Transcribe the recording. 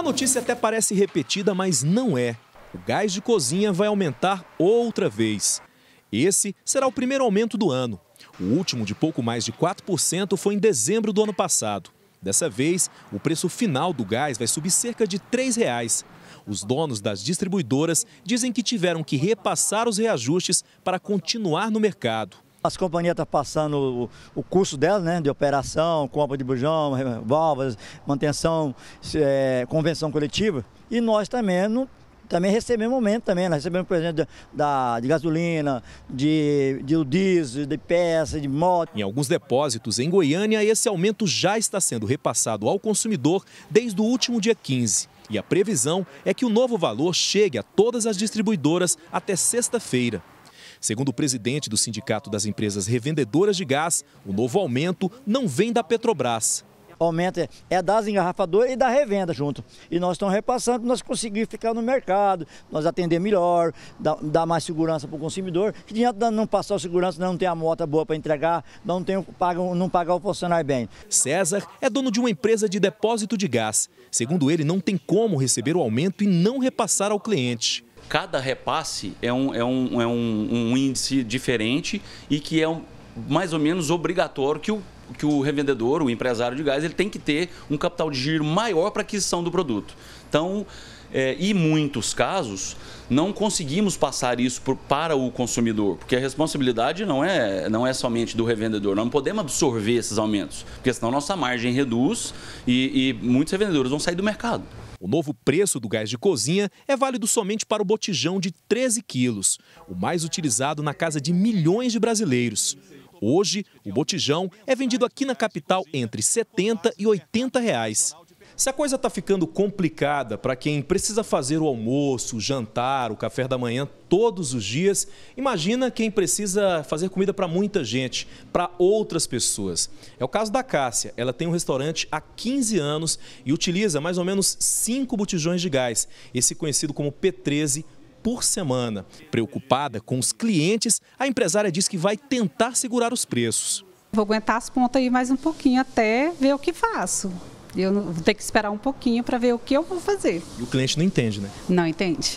A notícia até parece repetida, mas não é. O gás de cozinha vai aumentar outra vez. Esse será o primeiro aumento do ano. O último, de pouco mais de 4%, foi em dezembro do ano passado. Dessa vez, o preço final do gás vai subir cerca de R$ 3,00. Os donos das distribuidoras dizem que tiveram que repassar os reajustes para continuar no mercado. As companhias estão passando o, custo dela, né, de operação, compra de bujão, válvulas, manutenção, é, convenção coletiva. E nós também também recebemos aumento também, nós recebemos, por exemplo, da, de gasolina, de, de diesel, de peça, de moto. Em alguns depósitos em Goiânia, esse aumento já está sendo repassado ao consumidor desde o último dia 15. E a previsão é que o novo valor chegue a todas as distribuidoras até sexta-feira. Segundo o presidente do Sindicato das Empresas Revendedoras de Gás, o novo aumento não vem da Petrobras. O aumento é, é das engarrafadoras e da revenda junto. E nós estamos repassando para nós conseguir ficar no mercado, nós atender melhor, dar, mais segurança para o consumidor. Que adianta não passar o segurança, não tem a moto boa para entregar, não, tem, paga não pagar o funcionário bem. César é dono de uma empresa de depósito de gás. Segundo ele, não tem como receber o aumento e não repassar ao cliente cada repasse é um, é um, é um, um índice diferente e que é um, mais ou menos obrigatório que o que o revendedor, o empresário de gás, ele tem que ter um capital de giro maior para aquisição do produto. Então, é, e muitos casos, não conseguimos passar isso por, para o consumidor, porque a responsabilidade não é, não é somente do revendedor. Não podemos absorver esses aumentos, porque senão nossa margem reduz e, e muitos revendedores vão sair do mercado. O novo preço do gás de cozinha é válido somente para o botijão de 13 quilos, o mais utilizado na casa de milhões de brasileiros. Hoje, o botijão é vendido aqui na capital entre 70 e 80 reais. Se a coisa está ficando complicada para quem precisa fazer o almoço, o jantar, o café da manhã todos os dias, imagina quem precisa fazer comida para muita gente, para outras pessoas. É o caso da Cássia. Ela tem um restaurante há 15 anos e utiliza mais ou menos 5 botijões de gás, esse conhecido como P13 por semana. Preocupada com os clientes, a empresária diz que vai tentar segurar os preços. Vou aguentar as pontas aí mais um pouquinho até ver o que faço. Eu vou ter que esperar um pouquinho para ver o que eu vou fazer. E o cliente não entende, né? Não entende.